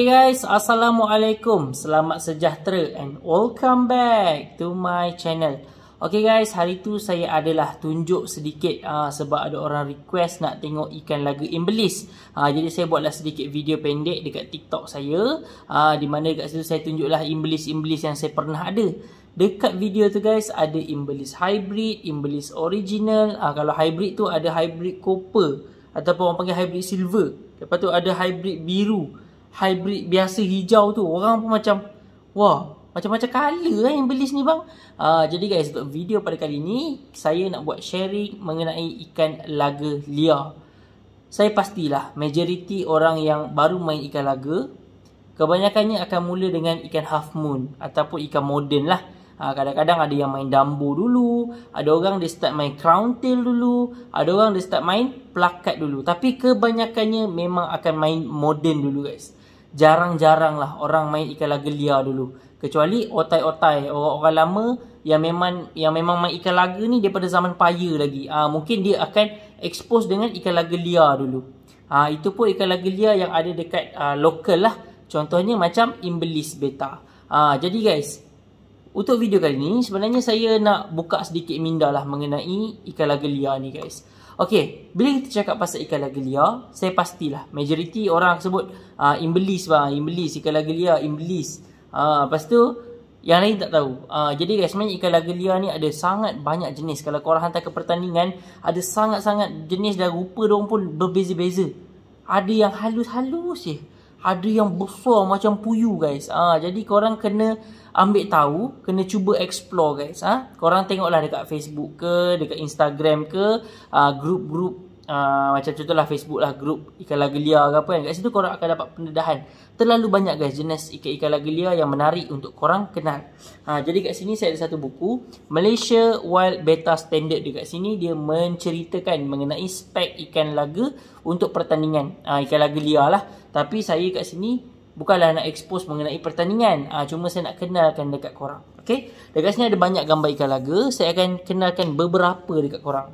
Okay guys, Assalamualaikum Selamat sejahtera and welcome back to my channel Okay guys, hari tu saya adalah tunjuk sedikit uh, Sebab ada orang request nak tengok ikan laga imbelis uh, Jadi saya buatlah sedikit video pendek dekat TikTok saya uh, Di mana dekat situ saya tunjuklah imbelis-imbelis yang saya pernah ada Dekat video tu guys, ada imbelis hybrid, imbelis original uh, Kalau hybrid tu ada hybrid copper Ataupun orang panggil hybrid silver Lepas tu ada hybrid biru hybrid biasa hijau tu orang pun macam wah macam-macam colour kan yang beli sini bang uh, jadi guys untuk video pada kali ni saya nak buat sharing mengenai ikan laga liar saya pastilah majoriti orang yang baru main ikan laga kebanyakannya akan mula dengan ikan half moon ataupun ikan modern lah ah, Kadang-kadang ada yang main dambu dulu, ada orang dia start main crown tail dulu, ada orang dia start main plakat dulu. Tapi kebanyakannya memang akan main modern dulu guys. Uh, jarang-jarang lah orang main ikan laga liar dulu. Kecuali otai-otai, orang-orang lama yang memang yang memang main ikan laga ni daripada zaman paya lagi. Ah mungkin dia akan expose dengan ikan laga liar dulu. Ah itu pun ikan laga liar yang ada dekat uh, ah, lokal lah. Contohnya macam imbelis beta. Ah jadi guys, untuk video kali ni sebenarnya saya nak buka sedikit minda lah mengenai ikan laga liar ni guys. Okey, bila kita cakap pasal ikan lagelia, saya pastilah majoriti orang sebut uh, imbelis bang, imbelis ikan lagelia, imbelis. Ah, uh, lepas tu yang lain tak tahu. Uh, jadi guys, sebenarnya ikan lagelia ni ada sangat banyak jenis. Kalau korang hantar ke pertandingan, ada sangat-sangat jenis dan rupa dia pun berbeza-beza. Ada yang halus-halus je. -halus, ada yang besar macam puyu guys. Ah ha, jadi korang kena ambil tahu, kena cuba explore guys. Ah ha? korang tengoklah dekat Facebook ke, dekat Instagram ke, ah, grup-grup Ah, macam contohlah Facebook lah grup ikan lagelia ke apa kan. Kat situ korang akan dapat pendedahan. Terlalu banyak guys jenis ikan-ikan liar yang menarik untuk korang kenal. Ha, jadi kat sini saya ada satu buku. Malaysia Wild Beta Standard dekat sini. Dia menceritakan mengenai spek ikan laga untuk pertandingan. Ha, ikan liar lah. Tapi saya kat sini bukanlah nak expose mengenai pertandingan. Ha, cuma saya nak kenalkan dekat korang. Okay. Dekat sini ada banyak gambar ikan laga. Saya akan kenalkan beberapa dekat korang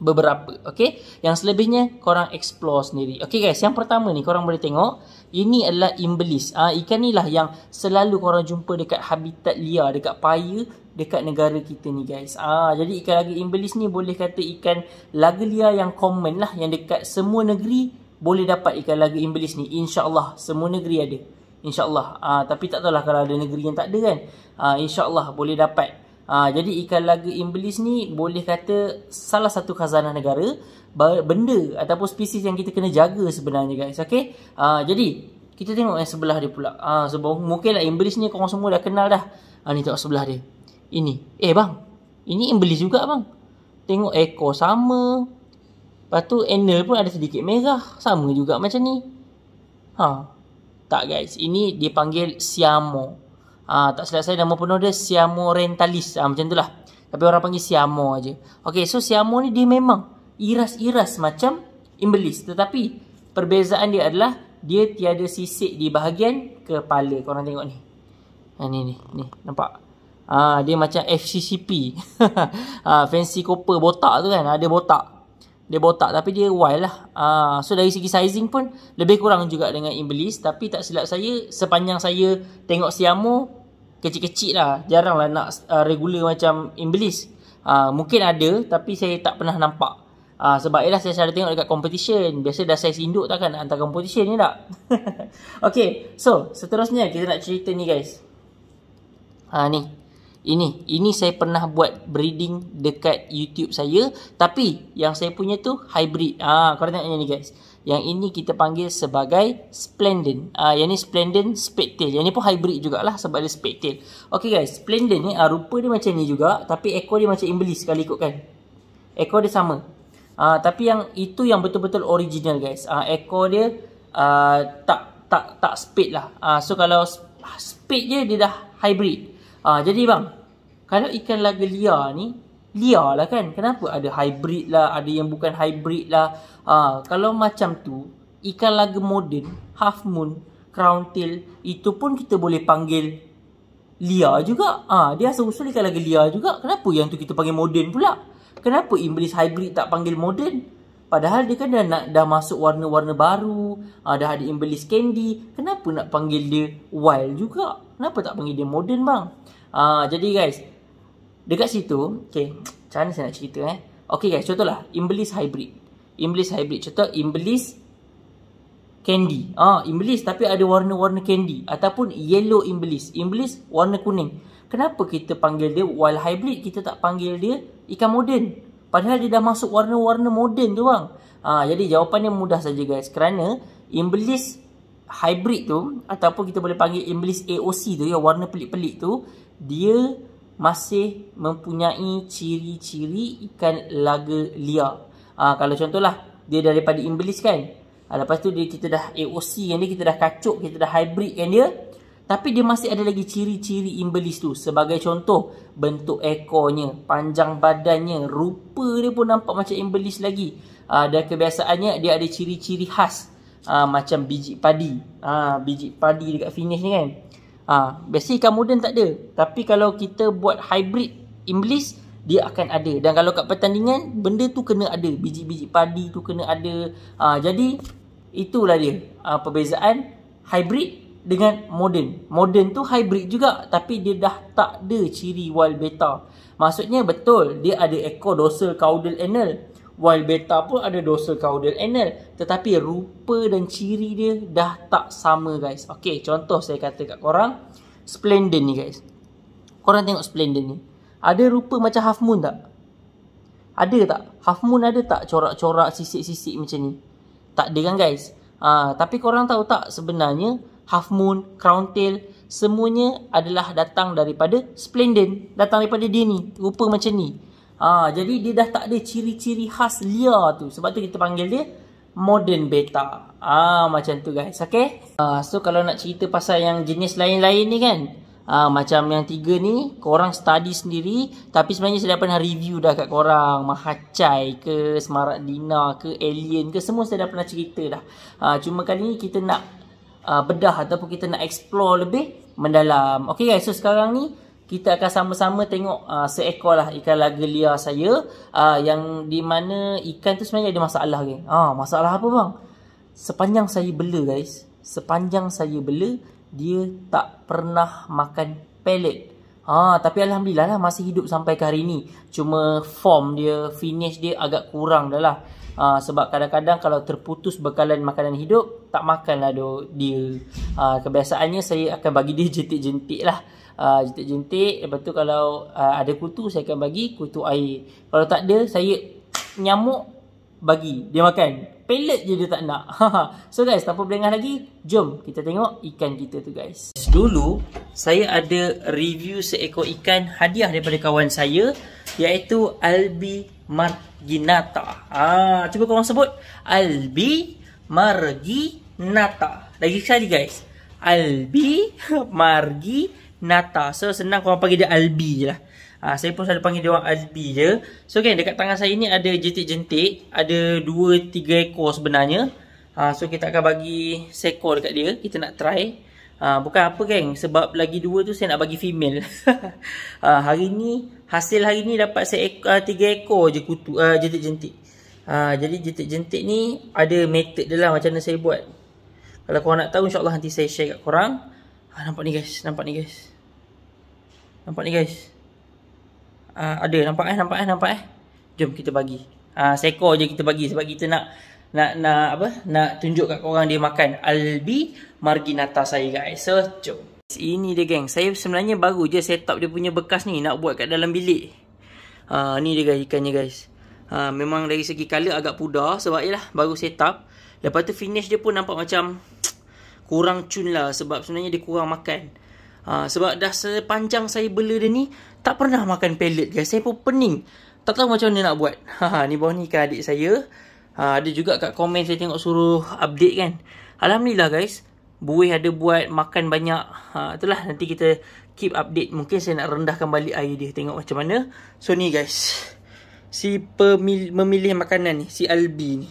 beberapa okey yang selebihnya korang explore sendiri okey guys yang pertama ni korang boleh tengok ini adalah imbelis ah ha, ikan inilah yang selalu korang jumpa dekat habitat liar dekat paya dekat negara kita ni guys ah ha, jadi ikan lagi imbelis ni boleh kata ikan laga liar yang common lah yang dekat semua negeri boleh dapat ikan laga imbelis ni insyaallah semua negeri ada insyaallah ah ha, tapi tak tahulah kalau ada negeri yang tak ada kan ah ha, insyaallah boleh dapat Ha, jadi ikan laga imbelis ni boleh kata salah satu khazanah negara benda ataupun spesies yang kita kena jaga sebenarnya guys okey ha, jadi kita tengok yang sebelah dia pula ha, sebab lah imbelis ni korang semua dah kenal dah ha, ni tengok sebelah dia ini eh bang ini imbelis juga bang tengok ekor sama lepas tu anal pun ada sedikit merah sama juga macam ni ha tak guys ini dipanggil panggil siamo Ah tak salah saya nama penuh dia Siamo Rentalis. Ah macam lah. Tapi orang panggil Siamo aje. Okey, so Siamo ni dia memang iras-iras macam imbelis tetapi perbezaan dia adalah dia tiada sisik di bahagian kepala. Kau tengok ni. Ha ni ni, ni nampak. Ah dia macam FCCP. ah fancy copper botak tu kan, ada ah, botak. Dia botak tapi dia wild lah. Uh, so dari segi sizing pun lebih kurang juga dengan imbelis. Tapi tak silap saya sepanjang saya tengok Siamo kecil-kecil lah. Jarang lah nak uh, regular macam imbelis. Uh, ah, mungkin ada tapi saya tak pernah nampak. Uh, sebab ialah saya selalu tengok dekat competition. Biasa dah saiz induk takkan nak hantar competition ni tak? okay. So seterusnya kita nak cerita ni guys. Uh, ni ini ini saya pernah buat breeding dekat YouTube saya tapi yang saya punya tu hybrid ah ha, kau tengok ni guys yang ini kita panggil sebagai splendid ah ha, yang ni splendid spectail yang ni pun hybrid jugalah sebab dia spectail okey guys splendid ni ha, rupa dia macam ni juga tapi ekor dia macam iblis kalau kan. ekor dia sama ah ha, tapi yang itu yang betul-betul original guys ah ha, ekor dia ah tak tak tak Speed lah ah so kalau Speed je dia dah hybrid Ah, jadi bang, kalau ikan laga liar ni, liar lah kan? Kenapa ada hybrid lah, ada yang bukan hybrid lah. Ah, kalau macam tu, ikan laga moden, half moon, crown tail, itu pun kita boleh panggil liar juga. Ah, dia asal-usul ikan laga liar juga. Kenapa yang tu kita panggil moden pula? Kenapa Inggeris hybrid tak panggil moden? Padahal dia kan dah, nak, dah masuk warna-warna baru. Ha, dah ada imbelis candy. Kenapa nak panggil dia wild juga? Kenapa tak panggil dia modern bang? Uh, jadi guys, dekat situ, okay, macam mana saya nak cerita eh? Okay guys, contohlah, Iblis Hybrid. Iblis Hybrid, contoh Iblis Candy. Ah, uh, Iblis tapi ada warna-warna candy. Ataupun yellow Iblis. Iblis warna kuning. Kenapa kita panggil dia wild hybrid, kita tak panggil dia ikan moden? Padahal dia dah masuk warna-warna moden tu bang. Ha, jadi jawapannya mudah saja guys. Kerana Iblis hybrid tu ataupun kita boleh panggil Iblis AOC tu yang warna pelik-pelik tu dia masih mempunyai ciri-ciri ikan laga liar. Ha, kalau contohlah dia daripada Iblis kan. Ha, lepas tu dia kita dah AOC kan dia kita dah kacuk kita dah hybrid kan dia tapi dia masih ada lagi ciri-ciri Iblis tu. Sebagai contoh bentuk ekornya, panjang badannya, rupa dia pun nampak macam Iblis lagi. Ha, dan kebiasaannya dia ada ciri-ciri khas ha, macam biji padi. Ha, biji padi dekat finish ni kan. Ha, ah, biasanya ikan moden tak ada. Tapi kalau kita buat hybrid imlis, dia akan ada. Dan kalau kat pertandingan, benda tu kena ada. Biji-biji padi tu kena ada. Ha, jadi, itulah dia ha, perbezaan hybrid dengan modern. Modern tu hybrid juga tapi dia dah tak ada ciri wild beta. Maksudnya betul dia ada ekor dorsal caudal anal while beta pun ada dorsal caudal anal tetapi rupa dan ciri dia dah tak sama guys okey contoh saya kata kat korang splendid ni guys korang tengok splendid ni ada rupa macam half moon tak ada tak half moon ada tak corak-corak sisik-sisik macam ni tak ada kan guys ha, tapi korang tahu tak sebenarnya half moon crown tail semuanya adalah datang daripada splendid datang daripada dia ni rupa macam ni Ha, jadi dia dah tak ada ciri-ciri khas liar tu. Sebab tu kita panggil dia modern beta. ha, macam tu guys. Okay? Ha, so kalau nak cerita pasal yang jenis lain-lain ni kan. Ha, macam yang tiga ni korang study sendiri tapi sebenarnya saya dah pernah review dah kat korang Mahacai ke Semarak Dina ke Alien ke semua saya dah pernah cerita dah ha, cuma kali ni kita nak uh, bedah ataupun kita nak explore lebih mendalam Okay guys so sekarang ni kita akan sama-sama tengok uh, seekor lah ikan laga liar saya uh, yang di mana ikan tu sebenarnya ada masalah ni. Ah, masalah apa bang? Sepanjang saya bela guys, sepanjang saya bela dia tak pernah makan pellet. Ah, tapi alhamdulillah lah masih hidup sampai ke hari ni. Cuma form dia, finish dia agak kurang dah lah. Ha, sebab kadang-kadang kalau terputus bekalan makanan hidup Tak makan lah. dia ha, Kebiasaannya saya akan bagi dia jentik-jentik lah Ah, jentik-jentik lepas tu kalau uh, ada kutu saya akan bagi kutu air kalau tak ada saya nyamuk bagi dia makan pelet je dia tak nak so guys tanpa berlengah lagi jom kita tengok ikan kita tu guys dulu saya ada review seekor ikan hadiah daripada kawan saya iaitu albi marginata ah cuba korang sebut albi marginata lagi sekali guys albi marginata Nata. So senang korang panggil dia Albi je lah. Ha, saya pun selalu panggil dia orang Albi je. So kan okay, dekat tangan saya ni ada jentik-jentik. Ada 2-3 ekor sebenarnya. Ha, so kita akan bagi seekor dekat dia. Kita nak try. Ha, bukan apa kan. Sebab lagi dua tu saya nak bagi female. ha, hari ni, hasil hari ni dapat 3 tiga ekor je kutu uh, jentik-jentik. Ha, jadi jentik-jentik ni ada method dia lah macam mana saya buat. Kalau kau nak tahu insyaAllah nanti saya share kat korang. Ha, nampak ni guys, nampak ni guys. Nampak ni guys. Uh, ada nampak eh nampak eh nampak eh. Jom kita bagi. Ah uh, seekor je kita bagi sebab kita nak nak nak apa? Nak tunjuk kat korang dia makan albi marginata saya guys. So jom. Ini dia geng. Saya sebenarnya baru je set up dia punya bekas ni nak buat kat dalam bilik. Ah uh, ni dia guys ikannya guys. Ha, memang dari segi color agak pudar sebab ialah baru set up Lepas tu finish dia pun nampak macam kurang cun lah sebab sebenarnya dia kurang makan Ha, sebab dah sepanjang saya bela dia ni, tak pernah makan pellet guys. Saya pun pening. Tak tahu macam mana nak buat. Ha, ni bawah ni kan adik saya. Ha, ada juga kat komen saya tengok suruh update kan. Alhamdulillah guys. Buih ada buat makan banyak. Ha, itulah nanti kita keep update. Mungkin saya nak rendahkan balik air dia. Tengok macam mana. So ni guys. Si pemilih memilih makanan ni. Si Albi ni.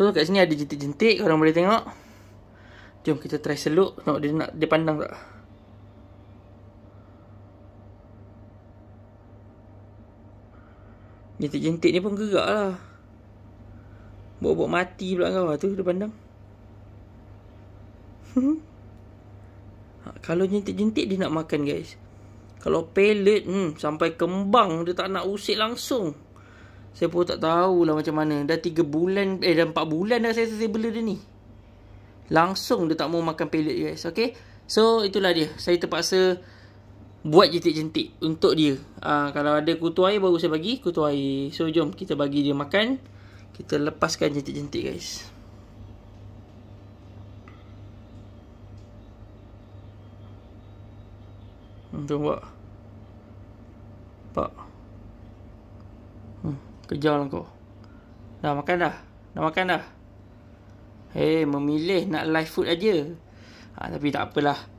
So kat sini ada jentik-jentik. Korang boleh tengok. Jom kita try seluk. Tengok dia, nak, dia pandang tak? Tak. Jentik-jentik ni pun gerak lah Bobok mati pula kau lah tu Dia pandang ha, Kalau jentik-jentik dia nak makan guys Kalau pelet hmm, Sampai kembang dia tak nak usik langsung Saya pun tak tahu lah macam mana Dah 3 bulan Eh dah 4 bulan dah saya selesai bela dia ni Langsung dia tak mau makan pelet guys Okay So itulah dia Saya terpaksa buat jentik-jentik untuk dia. Ha, kalau ada kutu air baru saya bagi kutu air. So jom kita bagi dia makan. Kita lepaskan jentik-jentik guys. Jom hmm, buat. Pak. Hmm, kejar lah kau. Dah makan dah. Dah makan dah. Hei, eh, memilih nak live food aja. Ha, tapi tak apalah.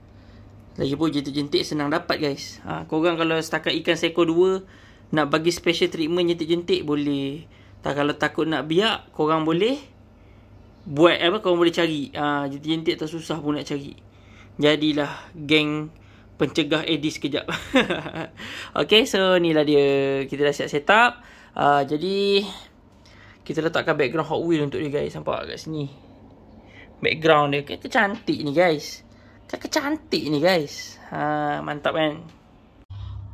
Lagi Lagipun jentik-jentik senang dapat guys. Ha, korang kalau setakat ikan seko 2 nak bagi special treatment jentik-jentik boleh. Tak kalau takut nak biak, korang boleh buat apa korang boleh cari. Ha, jentik-jentik tak susah pun nak cari. Jadilah geng pencegah Edis kejap. okay, so ni lah dia. Kita dah siap set up. Ha, jadi, kita letakkan background Hot Wheel untuk dia guys. Nampak kat sini. Background dia. Kita cantik ni Guys. Kakak cantik ni guys ha, Mantap kan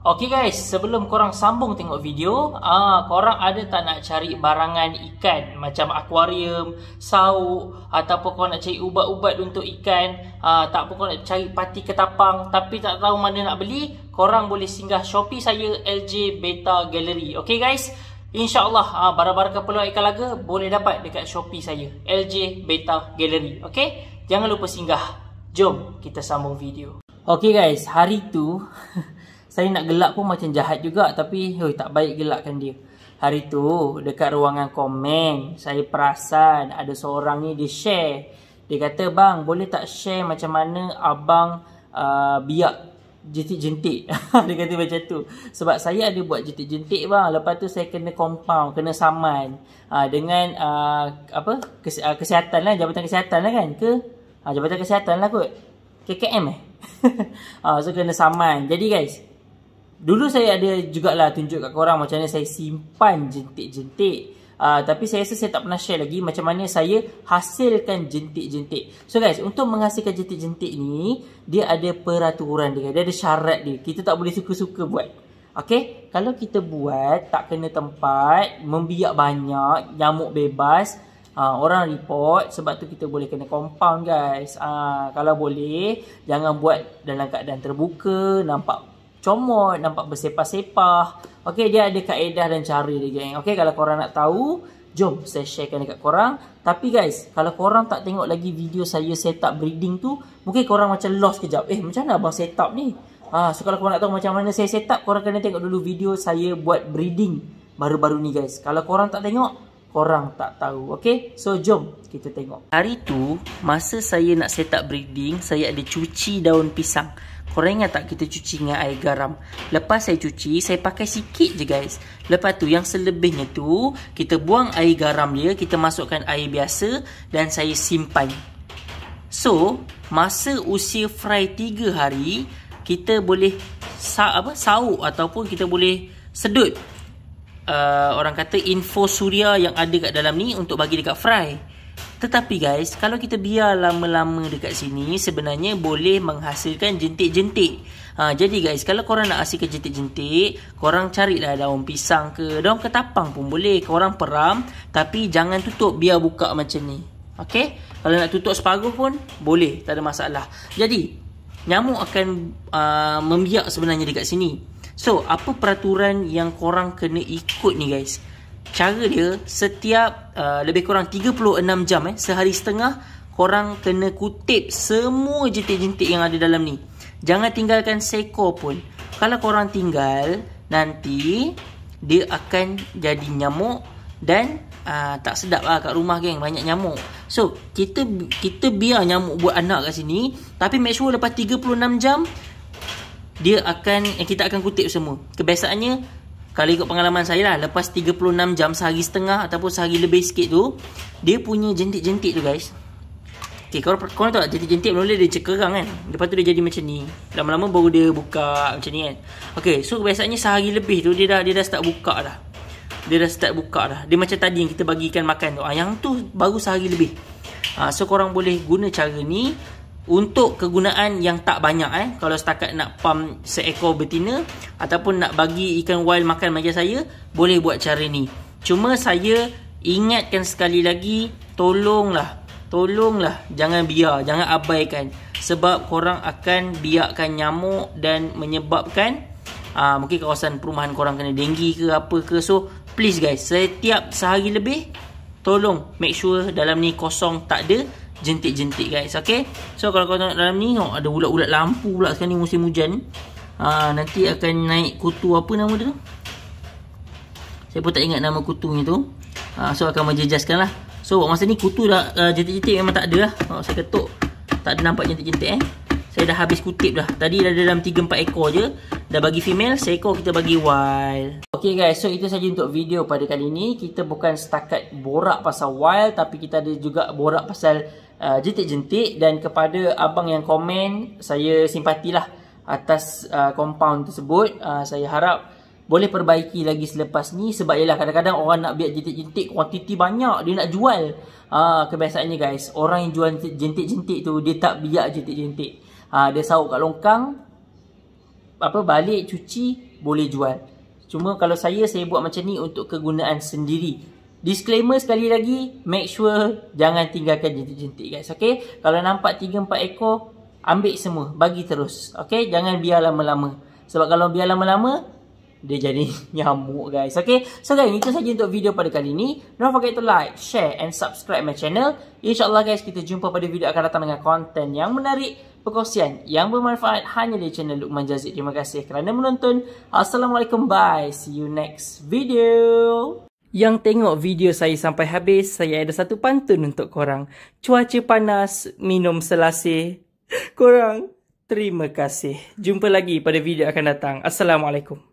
Okay guys, sebelum korang sambung tengok video ah, Korang ada tak nak cari barangan ikan Macam akuarium, sauk Ataupun korang nak cari ubat-ubat untuk ikan ah, Tak pun korang nak cari pati ketapang Tapi tak tahu mana nak beli Korang boleh singgah Shopee saya LJ Beta Gallery Okay guys, insyaAllah ah, Barang-barang keperluan ikan laga Boleh dapat dekat Shopee saya LJ Beta Gallery Okay, jangan lupa singgah Jom kita sambung video. Okay guys, hari tu saya nak gelak pun macam jahat juga tapi hoi tak baik gelakkan dia. Hari tu dekat ruangan komen, saya perasan ada seorang ni dia share. Dia kata, "Bang, boleh tak share macam mana abang uh, biak jentik-jentik?" dia kata macam tu. Sebab saya ada buat jentik-jentik bang. Lepas tu saya kena compound, kena saman uh, dengan uh, apa? Kes, uh, ah, kesihatanlah, jabatan lah kan? Ke ha, Jabatan Kesihatan lah kot KKM eh ha, So kena saman Jadi guys Dulu saya ada jugalah tunjuk kat korang Macam mana saya simpan jentik-jentik uh, Tapi saya rasa saya tak pernah share lagi Macam mana saya hasilkan jentik-jentik So guys, untuk menghasilkan jentik-jentik ni Dia ada peraturan dia Dia ada syarat dia Kita tak boleh suka-suka buat Okay, kalau kita buat Tak kena tempat Membiak banyak Nyamuk bebas ha, orang report sebab tu kita boleh kena compound guys ha, kalau boleh jangan buat dalam keadaan terbuka nampak comot nampak bersepah-sepah okey dia ada kaedah dan cara dia geng okey kalau korang nak tahu jom saya sharekan dekat korang tapi guys kalau korang tak tengok lagi video saya setup breeding tu mungkin korang macam lost kejap eh macam mana abang setup ni ha, so kalau korang nak tahu macam mana saya setup korang kena tengok dulu video saya buat breeding baru-baru ni guys kalau korang tak tengok Orang tak tahu. Okey? So, jom kita tengok. Hari tu, masa saya nak set up breeding, saya ada cuci daun pisang. Korang ingat tak kita cuci dengan air garam? Lepas saya cuci, saya pakai sikit je guys. Lepas tu, yang selebihnya tu, kita buang air garam dia, kita masukkan air biasa dan saya simpan. So, masa usia fry 3 hari, kita boleh sa apa sauk ataupun kita boleh sedut Uh, orang kata info suria yang ada kat dalam ni untuk bagi dekat fry. Tetapi guys, kalau kita biar lama-lama dekat sini, sebenarnya boleh menghasilkan jentik-jentik. Ha, jadi guys, kalau korang nak hasilkan jentik-jentik, korang carilah daun pisang ke, daun ketapang pun boleh. Korang peram, tapi jangan tutup, biar buka macam ni. Okay? Kalau nak tutup separuh pun, boleh. Tak ada masalah. Jadi, nyamuk akan uh, membiak sebenarnya dekat sini. So, apa peraturan yang korang kena ikut ni guys? Cara dia, setiap uh, lebih kurang 36 jam eh, sehari setengah, korang kena kutip semua jentik-jentik yang ada dalam ni. Jangan tinggalkan seko pun. Kalau korang tinggal, nanti dia akan jadi nyamuk dan uh, tak sedap lah kat rumah geng, banyak nyamuk. So, kita kita biar nyamuk buat anak kat sini, tapi make sure lepas 36 jam, dia akan yang eh, kita akan kutip semua. Kebiasaannya kalau ikut pengalaman saya lah lepas 36 jam sehari setengah ataupun sehari lebih sikit tu dia punya jentik-jentik tu guys. Okey, kau kau tahu tak jentik-jentik mula dia cekerang kan. Lepas tu dia jadi macam ni. Lama-lama baru dia buka macam ni kan. Okey, so kebiasaannya sehari lebih tu dia dah dia dah start buka dah. Dia dah start buka dah. Dia macam tadi yang kita bagikan makan tu. Ah yang tu baru sehari lebih. Ha, so korang boleh guna cara ni untuk kegunaan yang tak banyak eh kalau setakat nak pump seekor betina ataupun nak bagi ikan wild makan macam saya boleh buat cara ni cuma saya ingatkan sekali lagi tolonglah tolonglah jangan biar jangan abaikan sebab korang akan biarkan nyamuk dan menyebabkan aa, ah, mungkin kawasan perumahan korang kena denggi ke apa ke so please guys setiap sehari lebih tolong make sure dalam ni kosong tak ada jentik-jentik guys okay? so kalau kau tengok dalam ni oh, ada ulat-ulat lampu pula sekarang ni musim hujan ha, nanti akan naik kutu apa nama dia tu saya pun tak ingat nama kutu ni tu ha, so akan menjejaskan lah so buat masa ni kutu dah uh, jentik-jentik uh, memang tak ada lah oh, saya ketuk tak ada nampak jentik-jentik eh saya dah habis kutip dah Tadi dah dalam 3-4 ekor je Dah bagi female Seekor kita bagi wild Okay guys So itu saja untuk video pada kali ni Kita bukan setakat borak pasal wild Tapi kita ada juga borak pasal uh, Jentik-jentik uh, Dan kepada abang yang komen Saya simpatilah Atas uh, compound tersebut uh, Saya harap boleh perbaiki lagi selepas ni sebab ialah kadang-kadang orang nak biar jentik-jentik kuantiti banyak dia nak jual. Ah kebiasaannya guys, orang yang jual jentik-jentik tu dia tak biar jentik-jentik uh, dia sawuk kat longkang apa balik cuci boleh jual. Cuma kalau saya saya buat macam ni untuk kegunaan sendiri. Disclaimer sekali lagi, make sure jangan tinggalkan jentik-jentik guys, okey? Kalau nampak 3 4 ekor, ambil semua, bagi terus. Okey, jangan biar lama-lama. Sebab kalau biar lama-lama, dia jadi nyamuk guys. Okay. So guys, itu sahaja untuk video pada kali ini. Don't forget to like, share and subscribe my channel. InsyaAllah guys, kita jumpa pada video akan datang dengan konten yang menarik. Perkongsian yang bermanfaat hanya di channel Luqman Jazid. Terima kasih kerana menonton. Assalamualaikum. Bye. See you next video. Yang tengok video saya sampai habis, saya ada satu pantun untuk korang. Cuaca panas, minum selasih. Korang, terima kasih. Jumpa lagi pada video akan datang. Assalamualaikum.